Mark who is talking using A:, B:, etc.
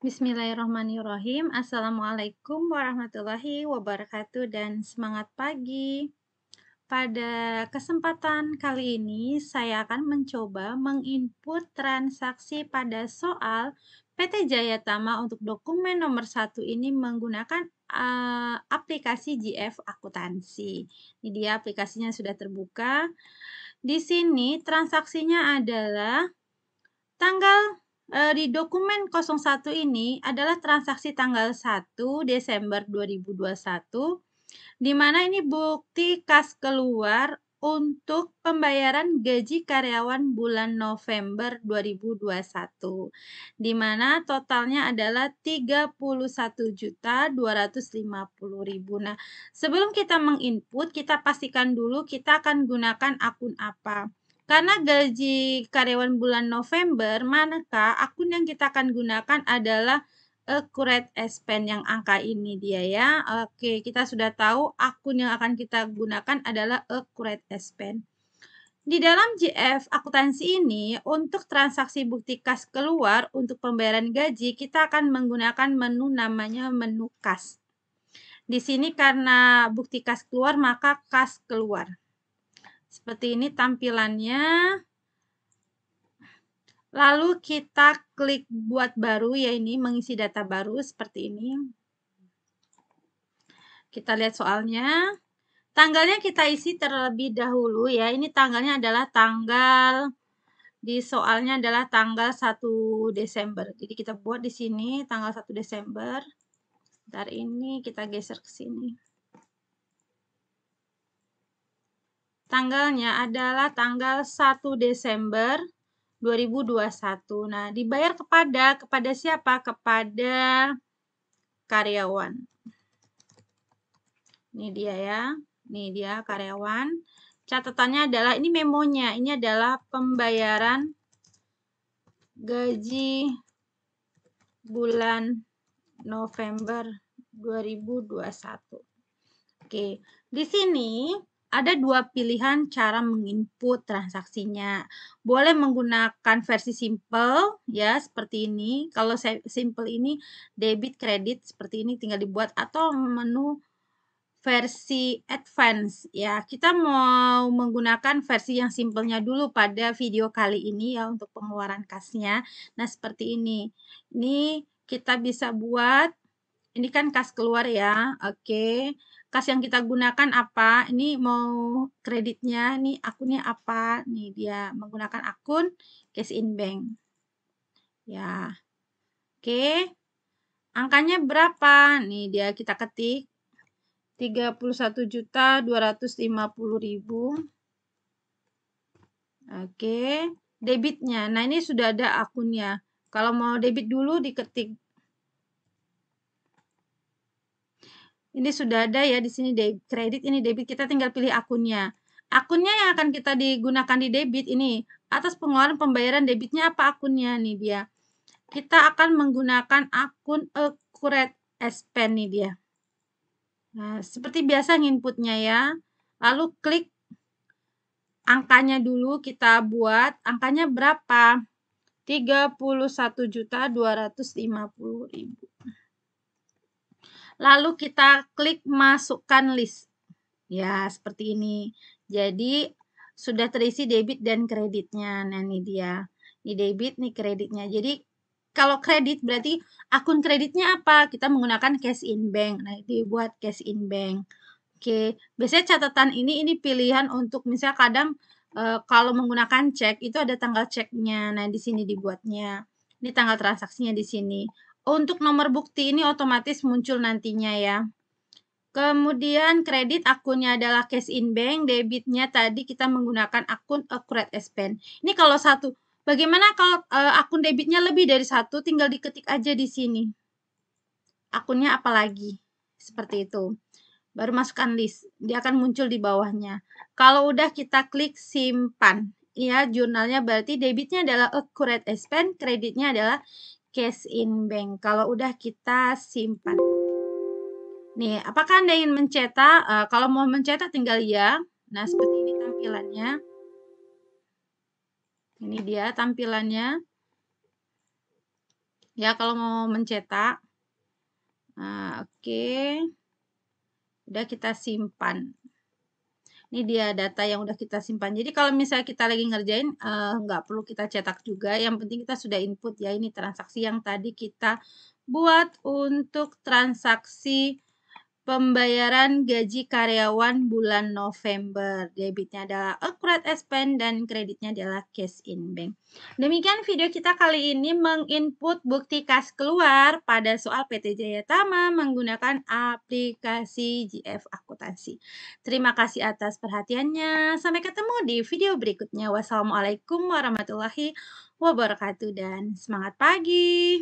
A: Bismillahirrahmanirrahim. Assalamualaikum warahmatullahi wabarakatuh dan semangat pagi. Pada kesempatan kali ini saya akan mencoba menginput transaksi pada soal PT Jayatama untuk dokumen nomor satu ini menggunakan uh, aplikasi GF Akuntansi. Ini dia aplikasinya sudah terbuka. Di sini transaksinya adalah tanggal Eh, di dokumen 01 ini adalah transaksi tanggal 1 Desember 2021 di mana ini bukti kas keluar untuk pembayaran gaji karyawan bulan November 2021 di mana totalnya adalah 31.250.000. Nah, sebelum kita menginput, kita pastikan dulu kita akan gunakan akun apa. Karena gaji karyawan bulan November, maka akun yang kita akan gunakan adalah accurate eh, expense yang angka ini dia ya. Oke, kita sudah tahu akun yang akan kita gunakan adalah accurate eh, expense. Di dalam GF akuntansi ini, untuk transaksi bukti kas keluar untuk pembayaran gaji, kita akan menggunakan menu namanya menu kas. Di sini karena bukti kas keluar, maka kas keluar. Seperti ini tampilannya. Lalu kita klik buat baru ya ini mengisi data baru seperti ini. Kita lihat soalnya. Tanggalnya kita isi terlebih dahulu ya. Ini tanggalnya adalah tanggal di soalnya adalah tanggal 1 Desember. Jadi kita buat di sini tanggal 1 Desember. Dari ini kita geser ke sini. Tanggalnya adalah tanggal 1 Desember 2021. Nah, dibayar kepada kepada siapa? Kepada karyawan. Ini dia ya. Ini dia karyawan. Catatannya adalah ini memonya. Ini adalah pembayaran gaji bulan November 2021. Oke, di sini ada dua pilihan cara menginput transaksinya. Boleh menggunakan versi simple ya seperti ini. Kalau simple ini debit kredit seperti ini tinggal dibuat atau menu versi advance ya. Kita mau menggunakan versi yang simple nya dulu pada video kali ini ya untuk pengeluaran kasnya. Nah, seperti ini. Ini kita bisa buat ini kan kas keluar ya. Oke. Okay kas yang kita gunakan apa, ini mau kreditnya, nih akunnya apa, nih dia menggunakan akun cash in bank. Ya, oke. Okay. Angkanya berapa? Nih dia kita ketik juta 31 250 ribu Oke, okay. debitnya. Nah, ini sudah ada akunnya. Kalau mau debit dulu diketik Ini sudah ada ya di sini debit, kredit ini debit. Kita tinggal pilih akunnya. Akunnya yang akan kita digunakan di debit ini. Atas pengeluaran pembayaran debitnya apa akunnya nih dia. Kita akan menggunakan akun accurate expense nih dia. Nah, seperti biasa inputnya ya. Lalu klik angkanya dulu kita buat. Angkanya berapa? 31.250.000. Lalu kita klik masukkan list. Ya, seperti ini. Jadi sudah terisi debit dan kreditnya. Nah, ini dia. Ini debit, ini kreditnya. Jadi kalau kredit berarti akun kreditnya apa? Kita menggunakan cash in bank. Nah, dibuat cash in bank. Oke, biasanya catatan ini ini pilihan untuk misalnya kadang e, kalau menggunakan cek itu ada tanggal ceknya. Nah, di sini dibuatnya. Ini tanggal transaksinya di sini untuk nomor bukti ini otomatis muncul nantinya ya. Kemudian kredit akunnya adalah cash in bank, debitnya tadi kita menggunakan akun Accurate Spend. Ini kalau satu, bagaimana kalau e, akun debitnya lebih dari satu, tinggal diketik aja di sini. Akunnya apa lagi? seperti itu. Baru masukkan list, dia akan muncul di bawahnya. Kalau udah kita klik simpan, ya jurnalnya berarti debitnya adalah Accurate Spend, kreditnya adalah cash in bank kalau udah kita simpan. Nih, apakah Anda ingin mencetak? Uh, kalau mau mencetak tinggal ya. Nah, seperti ini tampilannya. Ini dia tampilannya. Ya, kalau mau mencetak. Nah, oke. Okay. Udah kita simpan. Ini dia data yang udah kita simpan. Jadi kalau misalnya kita lagi ngerjain, uh, perlu kita cetak juga. Yang penting kita sudah input ya. Ini transaksi yang tadi kita buat untuk transaksi Pembayaran gaji karyawan bulan November. Debitnya adalah accrued expense dan kreditnya adalah cash in bank. Demikian video kita kali ini menginput bukti kas keluar pada soal PT Jaya Tama menggunakan aplikasi GF Akuntansi. Terima kasih atas perhatiannya. Sampai ketemu di video berikutnya. Wassalamualaikum warahmatullahi wabarakatuh dan semangat pagi.